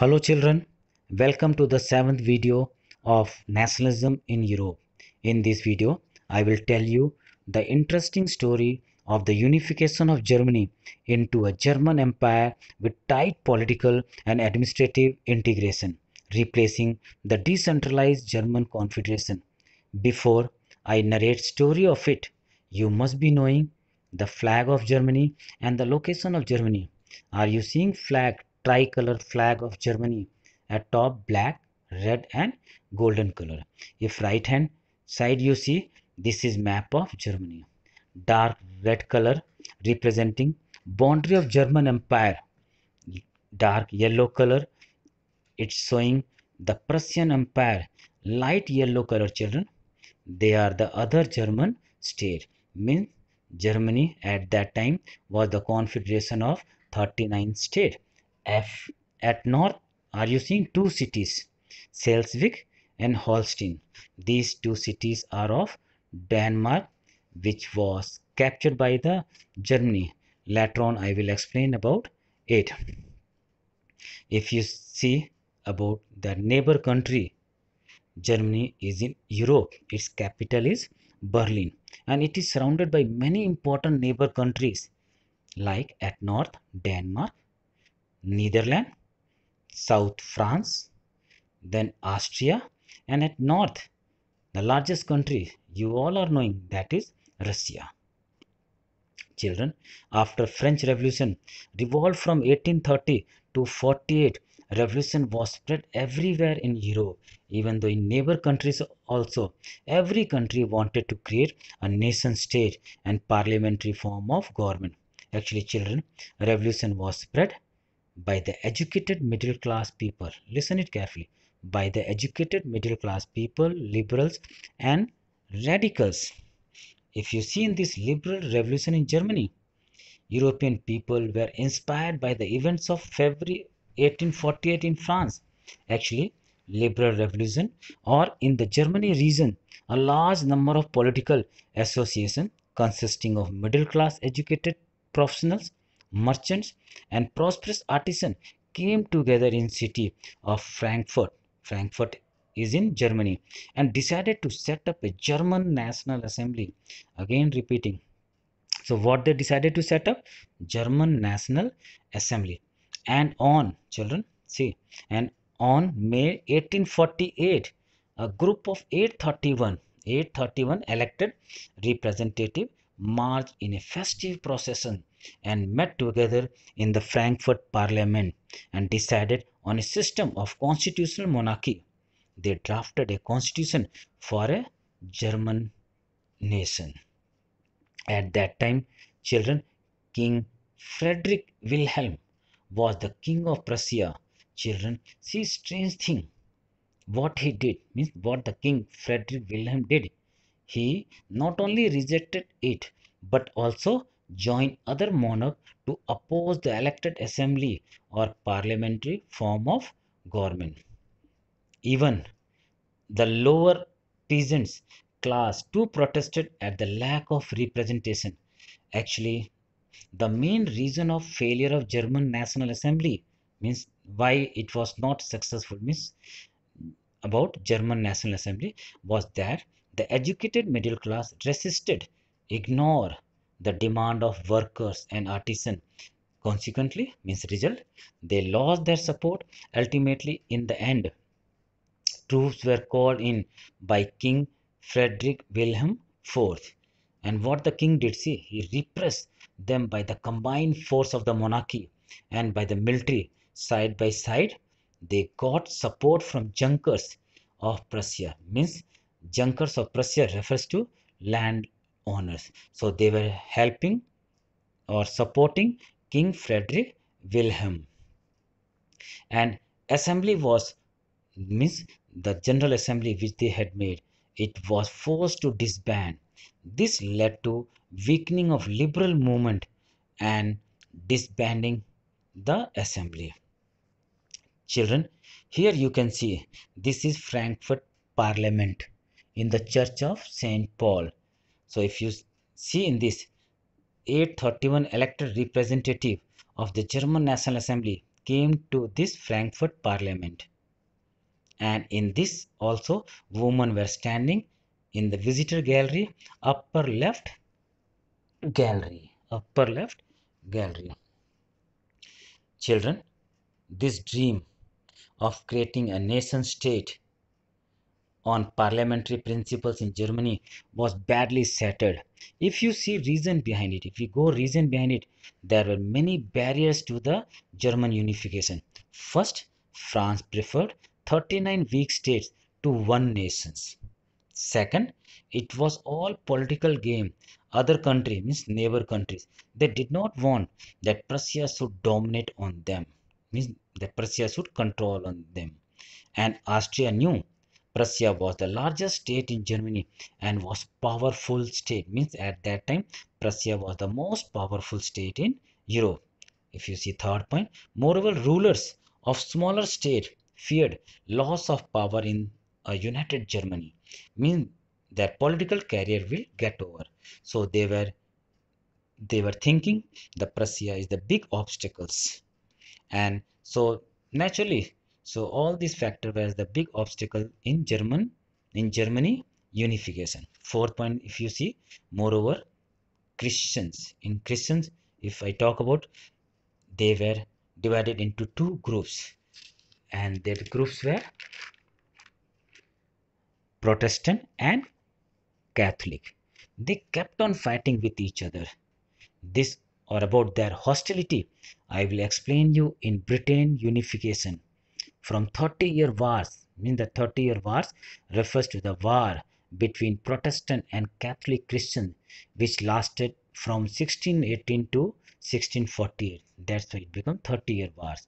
Hello children, welcome to the seventh video of nationalism in Europe. In this video, I will tell you the interesting story of the unification of Germany into a German empire with tight political and administrative integration, replacing the decentralized German Confederation. Before I narrate story of it, you must be knowing the flag of Germany and the location of Germany. Are you seeing flag tricolor flag of Germany at top black, red and golden color. If right hand side you see this is map of Germany. Dark red color representing boundary of German Empire. Dark yellow color it's showing the Prussian Empire. Light yellow color children they are the other German state means Germany at that time was the confederation of 39 state F at north are you seeing two cities Selsvik and Holstein. These two cities are of Denmark which was captured by the Germany. Later on I will explain about it. If you see about the neighbor country Germany is in Europe. Its capital is Berlin and it is surrounded by many important neighbor countries like at north Denmark Netherlands, South France, then Austria, and at north, the largest country you all are knowing that is Russia. Children, after French Revolution, revolt from 1830 to 48, revolution was spread everywhere in Europe, even though in neighbor countries also. Every country wanted to create a nation state and parliamentary form of government. Actually, children, revolution was spread by the educated middle class people. Listen it carefully. By the educated middle class people, liberals and radicals. If you see in this liberal revolution in Germany, European people were inspired by the events of February 1848 in France. Actually, liberal revolution or in the Germany region, a large number of political associations consisting of middle class educated professionals merchants, and prosperous artisans came together in city of Frankfurt. Frankfurt is in Germany and decided to set up a German National Assembly. Again repeating. So what they decided to set up? German National Assembly. And on children see and on May 1848 a group of 831 831 elected representative marched in a festive procession and met together in the Frankfurt Parliament and decided on a system of constitutional monarchy. They drafted a constitution for a German nation. At that time, children, King Frederick Wilhelm was the king of Prussia. Children, see strange thing. What he did means what the king Frederick Wilhelm did. He not only rejected it but also join other monarch to oppose the elected assembly or parliamentary form of government. Even the lower peasants class too protested at the lack of representation. Actually, the main reason of failure of German National Assembly means why it was not successful means about German National Assembly was that the educated middle class resisted, ignore the demand of workers and artisans. Consequently, means result, they lost their support. Ultimately, in the end, troops were called in by King Frederick Wilhelm IV. And what the king did, see, he repressed them by the combined force of the monarchy and by the military. Side by side, they got support from Junkers of Prussia. Means Junkers of Prussia refers to land owners. So they were helping or supporting King Frederick Wilhelm. And assembly was means the General Assembly which they had made. It was forced to disband. This led to weakening of liberal movement and disbanding the assembly. Children, here you can see this is Frankfurt Parliament in the Church of St. Paul so if you see in this 831 elected representative of the German National Assembly came to this Frankfurt Parliament. And in this also women were standing in the visitor gallery upper left gallery upper left gallery. Children, this dream of creating a nation state on parliamentary principles in Germany was badly shattered. If you see reason behind it, if you go reason behind it, there were many barriers to the German unification. First, France preferred 39 weak states to one nations. Second, it was all political game. Other countries, means neighbor countries, they did not want that Prussia should dominate on them, means that Prussia should control on them. And Austria knew Prussia was the largest state in Germany and was powerful state means at that time Prussia was the most powerful state in Europe. If you see third point, moreover rulers of smaller state feared loss of power in a uh, united Germany means their political career will get over. So they were they were thinking the Prussia is the big obstacles and so naturally so all these factors were the big obstacle in German in Germany unification. Fourth point, if you see, moreover, Christians in Christians, if I talk about, they were divided into two groups, and their groups were Protestant and Catholic. They kept on fighting with each other. This or about their hostility, I will explain you in Britain unification from 30 year wars mean the 30 year wars refers to the war between protestant and catholic christians which lasted from 1618 to 1648 that's why it became 30 year wars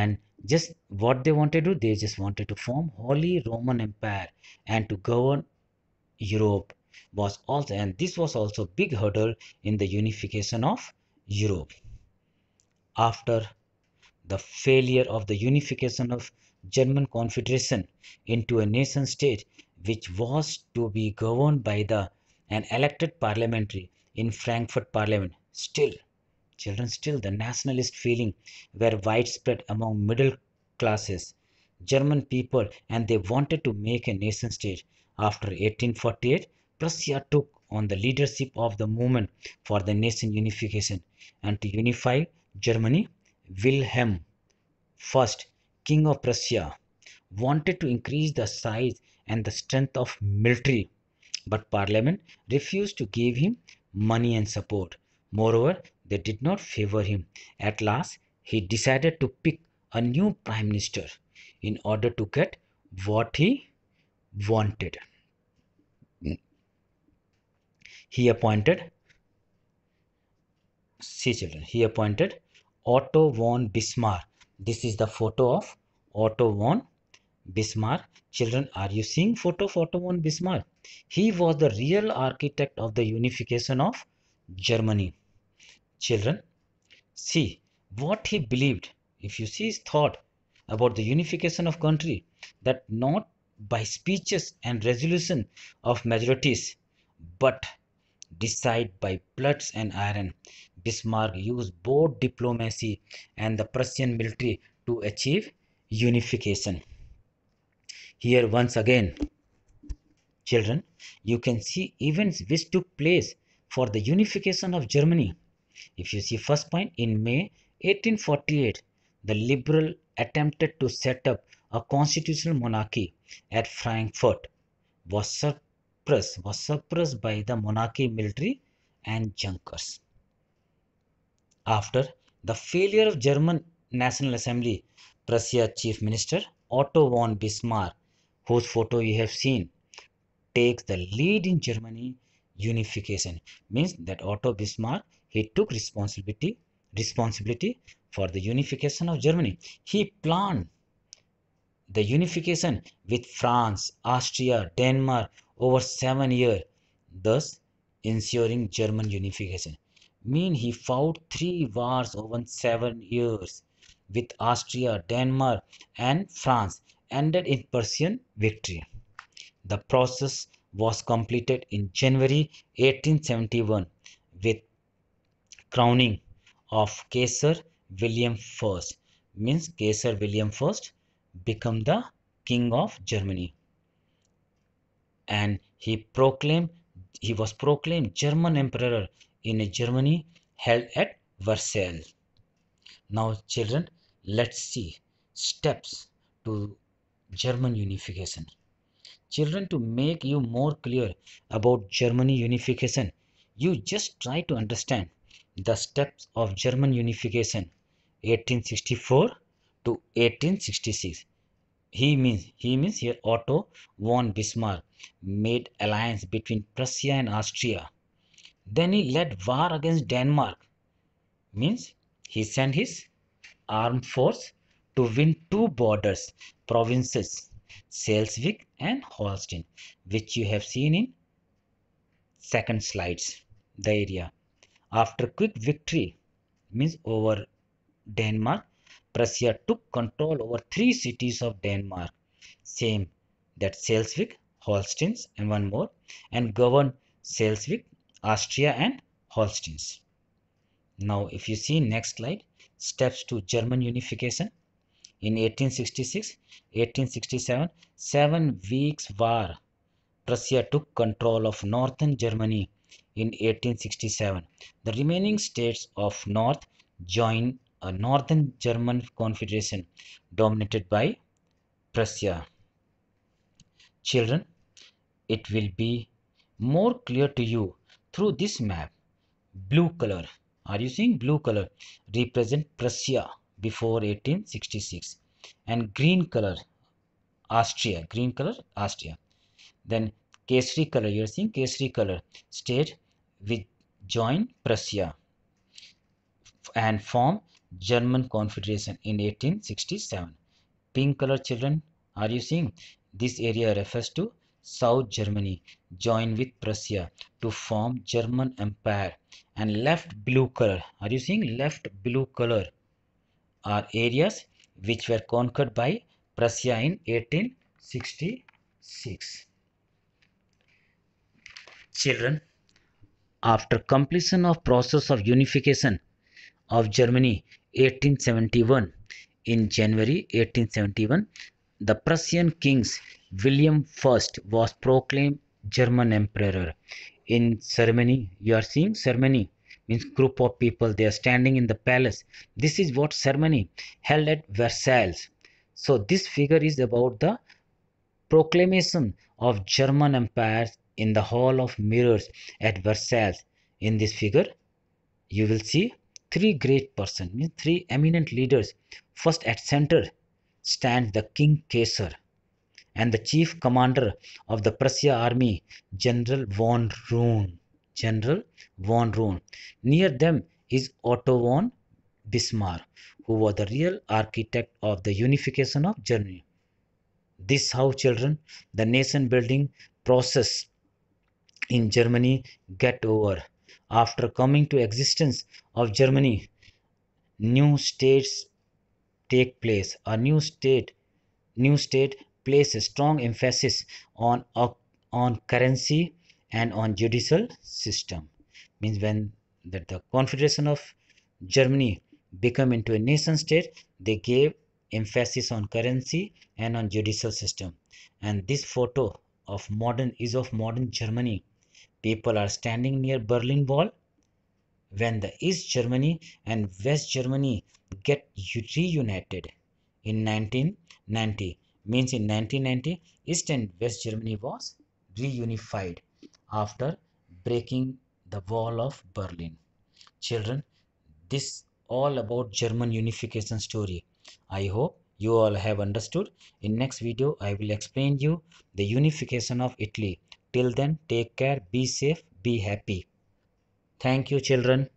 and just what they wanted to do they just wanted to form holy roman empire and to govern europe was also and this was also big hurdle in the unification of europe after the failure of the unification of German Confederation into a nation state which was to be governed by the an elected parliamentary in Frankfurt Parliament. Still, children, still the nationalist feeling were widespread among middle classes German people and they wanted to make a nation state. After 1848, Prussia took on the leadership of the movement for the nation unification and to unify Germany Wilhelm I, King of Prussia, wanted to increase the size and the strength of military, but parliament refused to give him money and support. Moreover, they did not favor him. At last, he decided to pick a new prime minister in order to get what he wanted. He appointed see children, he appointed Otto von Bismarck. This is the photo of Otto von Bismarck. Children, are you seeing photo of Otto von Bismarck? He was the real architect of the unification of Germany. Children, see what he believed. If you see his thought about the unification of country, that not by speeches and resolution of majorities, but decide by bloods and iron. Bismarck used both diplomacy and the Prussian military to achieve unification. Here once again, children, you can see events which took place for the unification of Germany. If you see first point, in May 1848, the liberal attempted to set up a constitutional monarchy at Frankfurt was suppressed, was suppressed by the monarchy military and junkers after the failure of German National Assembly, Prussia Chief Minister Otto von Bismarck, whose photo you have seen, takes the lead in Germany unification. Means that Otto Bismarck, he took responsibility, responsibility for the unification of Germany. He planned the unification with France, Austria, Denmark over seven years, thus ensuring German unification mean he fought three wars over seven years with Austria, Denmark, and France, ended in Persian victory. The process was completed in January 1871 with crowning of Kaiser William I, means Kaiser William I become the king of Germany. And he proclaimed he was proclaimed German emperor in Germany held at Versailles. Now, children, let's see steps to German unification. Children, to make you more clear about Germany unification, you just try to understand the steps of German unification 1864 to 1866 he means he means here Otto von Bismarck made alliance between Prussia and Austria then he led war against Denmark. Means he sent his armed force to win two borders, provinces, Schleswig and Holstein, which you have seen in second slides, the area. After quick victory, means over Denmark, Prussia took control over three cities of Denmark, same that Schleswig, Holstein and one more, and governed Schleswig Austria and Holsteins. Now, if you see next slide, steps to German unification. In 1866, 1867, seven weeks war. Prussia took control of northern Germany in 1867. The remaining states of North joined a northern German confederation dominated by Prussia. Children, it will be more clear to you through this map blue color are you seeing blue color represent prussia before 1866 and green color austria green color austria then kesri color you are seeing kesri color state which join prussia and form german confederation in 1867 pink color children are you seeing this area refers to South Germany joined with Prussia to form German Empire and left blue color. Are you seeing left blue color are areas which were conquered by Prussia in 1866. Children, after completion of process of unification of Germany 1871 in January 1871, the Prussian kings William I was proclaimed German emperor. In ceremony, you are seeing ceremony means group of people. They are standing in the palace. This is what ceremony held at Versailles. So this figure is about the proclamation of German empire in the Hall of Mirrors at Versailles. In this figure, you will see three great persons, means three eminent leaders. First at center stands the King Caesar and the chief commander of the Prussia army, General von Roon. General von Roon. Near them is Otto von Bismarck, who was the real architect of the unification of Germany. This how children, the nation building process in Germany get over. After coming to existence of Germany, new states take place. A new state, new state place a strong emphasis on on currency and on judicial system means when that the confederation of germany become into a nation state they gave emphasis on currency and on judicial system and this photo of modern is of modern germany people are standing near berlin wall when the east germany and west germany get reunited in 1990 means in 1990 East and West Germany was reunified after breaking the wall of Berlin. Children, this all about German unification story. I hope you all have understood. In next video, I will explain you the unification of Italy. Till then, take care, be safe, be happy. Thank you children.